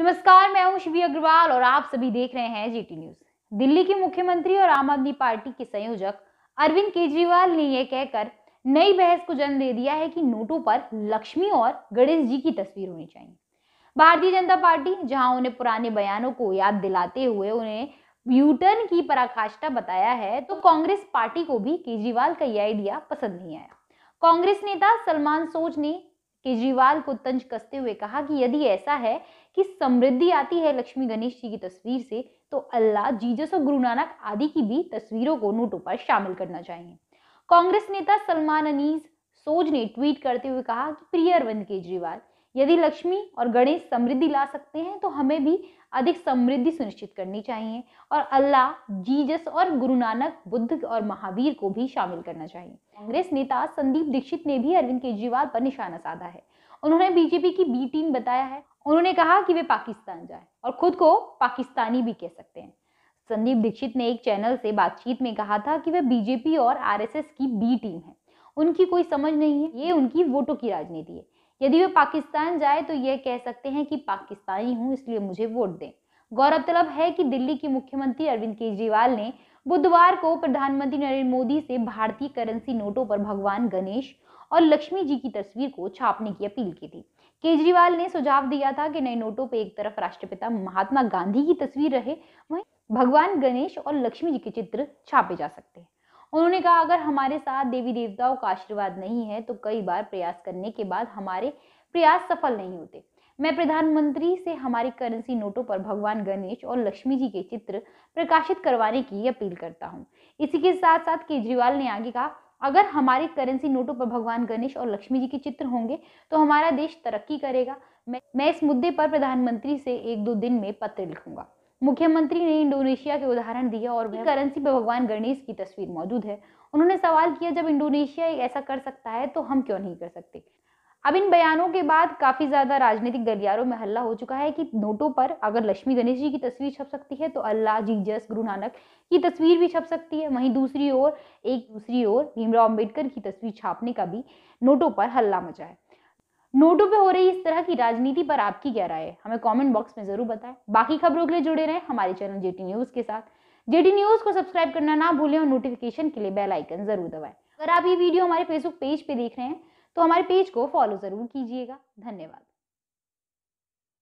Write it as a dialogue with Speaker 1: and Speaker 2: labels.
Speaker 1: नमस्कार मैं हूं शिवी अग्रवाल और आप सभी देख रहे हैं जीटी न्यूज दिल्ली के मुख्यमंत्री और आम आदमी पार्टी के संयोजक अरविंद केजरीवाल ने यह कहकर नई बहस को जन्म दे दिया है कि नोटों पर लक्ष्मी और गणेश जी की तस्वीर होनी चाहिए भारतीय जनता पार्टी जहां उन्हें पुराने बयानों को याद दिलाते हुए उन्हें यूटर्न की पराकाष्ठा बताया है तो कांग्रेस पार्टी को भी केजरीवाल का यह आइडिया पसंद नहीं आया कांग्रेस नेता सलमान सोज ने केजरीवाल को तंज कसते हुए कहा कि यदि ऐसा है कि समृद्धि आती है लक्ष्मी गणेश जी की तस्वीर से तो अल्लाह जीजस और गुरु नानक आदि की भी तस्वीरों को नोटों पर शामिल करना चाहिए कांग्रेस नेता सलमान अनीस सोज ने ट्वीट करते हुए कहा कि प्रिय अरविंद केजरीवाल यदि लक्ष्मी और गणेश समृद्धि ला सकते हैं तो हमें भी अधिक समृद्धि सुनिश्चित करनी चाहिए और अल्लाह जीजस और गुरु नानक बुद्ध और महावीर को भी शामिल करना चाहिए कांग्रेस नेता संदीप दीक्षित ने भी अरविंद केजरीवाल पर निशाना साधा है उन्होंने बीजेपी की बी टीम बताया है उन्होंने कहा कि वे पाकिस्तान जाए और खुद को पाकिस्तानी भी कह सकते हैं संदीप दीक्षित ने एक चैनल से बातचीत में कहा था कि वह बीजेपी और आरएसएस की बी टीम है उनकी कोई समझ नहीं है ये उनकी वोटों की राजनीति है यदि वे पाकिस्तान जाए तो यह कह सकते हैं कि पाकिस्तानी हूं इसलिए मुझे वोट दें गौरतलब है कि दिल्ली के मुख्यमंत्री अरविंद केजरीवाल ने बुधवार को प्रधानमंत्री नरेंद्र मोदी से भारतीय करेंसी नोटों पर भगवान गणेश और लक्ष्मी जी की तस्वीर को छापने की अपील की थी केजरीवाल ने सुझाव दिया था कि नए नोटों पर एक तरफ राष्ट्रपिता महात्मा गांधी की तस्वीर रहे वहीं भगवान गणेश और लक्ष्मी जी के चित्र छापे जा सकते हैं उन्होंने कहा अगर हमारे साथ देवी देवताओं का आशीर्वाद नहीं है तो कई बार प्रयास करने के बाद हमारे प्रयास सफल नहीं होते मैं प्रधानमंत्री से हमारी करेंसी नोटों पर भगवान गणेश और लक्ष्मी जी के चित्र प्रकाशित करवाने की अपील करता हूँ इसी के साथ साथ केजरीवाल ने आगे कहा अगर हमारी करेंसी नोटों पर भगवान गणेश और लक्ष्मी जी के चित्र होंगे तो हमारा देश तरक्की करेगा मैं मैं इस मुद्दे पर प्रधानमंत्री से एक दो दिन में पत्र लिखूंगा मुख्यमंत्री ने इंडोनेशिया के उदाहरण दिया और वह करेंसी पर भगवान गणेश की तस्वीर मौजूद है उन्होंने सवाल किया जब इंडोनेशिया ऐसा कर सकता है तो हम क्यों नहीं कर सकते अब इन बयानों के बाद काफी ज्यादा राजनीतिक गलियारों में हल्ला हो चुका है कि नोटों पर अगर लक्ष्मी गणेश जी की तस्वीर छप सकती है तो अल्लाह जीजस गुरु नानक की तस्वीर भी छप सकती है वहीं दूसरी ओर एक दूसरी ओर भीमराव अम्बेडकर की तस्वीर छापने का भी नोटों पर हल्ला मचा है नोटों पे हो रही इस तरह की राजनीति पर आपकी क्या राय है हमें कमेंट बॉक्स में जरूर बताएं बाकी खबरों के लिए जुड़े रहें हमारे चैनल जेटी न्यूज के साथ जेटी न्यूज को सब्सक्राइब करना ना भूलें और नोटिफिकेशन के लिए बेल आइकन जरूर दबाएं अगर आप ये वीडियो हमारे फेसबुक पेज पे देख रहे हैं तो हमारे पेज को फॉलो जरूर कीजिएगा धन्यवाद